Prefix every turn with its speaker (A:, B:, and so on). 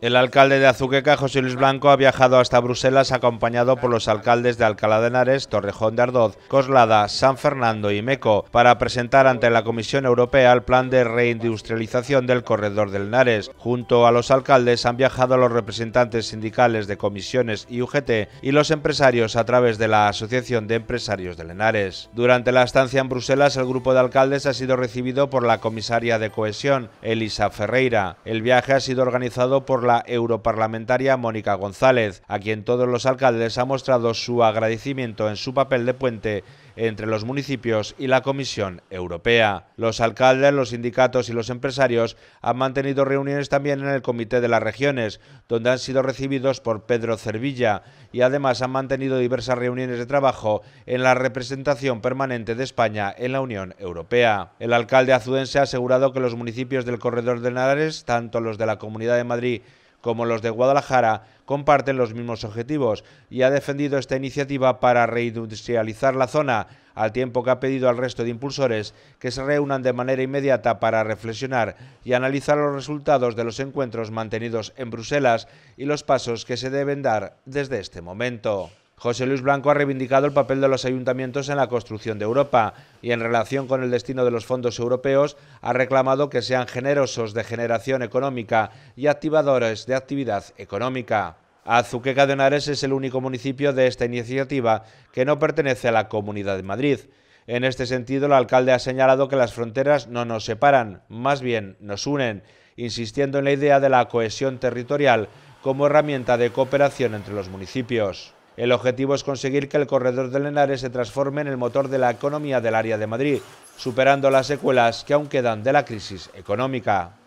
A: El alcalde de Azuqueca, José Luis Blanco, ha viajado hasta Bruselas acompañado por los alcaldes de Alcalá de Henares, Torrejón de Ardoz, Coslada, San Fernando y Meco para presentar ante la Comisión Europea el plan de reindustrialización del corredor del Henares. Junto a los alcaldes han viajado los representantes sindicales de comisiones y UGT y los empresarios a través de la Asociación de Empresarios del Henares. Durante la estancia en Bruselas, el grupo de alcaldes ha sido recibido por la comisaria de Cohesión, Elisa Ferreira. El viaje ha sido organizado por la la europarlamentaria Mónica González, a quien todos los alcaldes ha mostrado su agradecimiento en su papel de puente entre los municipios y la Comisión Europea. Los alcaldes, los sindicatos y los empresarios han mantenido reuniones también en el Comité de las Regiones, donde han sido recibidos por Pedro Cervilla y además han mantenido diversas reuniones de trabajo en la representación permanente de España en la Unión Europea. El alcalde azudense ha asegurado que los municipios del corredor de nadares tanto los de la Comunidad de Madrid como los de Guadalajara comparten los mismos objetivos y ha defendido esta iniciativa para reindustrializar la zona, al tiempo que ha pedido al resto de impulsores que se reúnan de manera inmediata para reflexionar y analizar los resultados de los encuentros mantenidos en Bruselas y los pasos que se deben dar desde este momento. José Luis Blanco ha reivindicado el papel de los ayuntamientos en la construcción de Europa y en relación con el destino de los fondos europeos ha reclamado que sean generosos de generación económica y activadores de actividad económica. Azuqueca de Henares es el único municipio de esta iniciativa que no pertenece a la Comunidad de Madrid. En este sentido, el alcalde ha señalado que las fronteras no nos separan, más bien nos unen, insistiendo en la idea de la cohesión territorial como herramienta de cooperación entre los municipios. El objetivo es conseguir que el corredor del Lenares se transforme en el motor de la economía del área de Madrid, superando las secuelas que aún quedan de la crisis económica.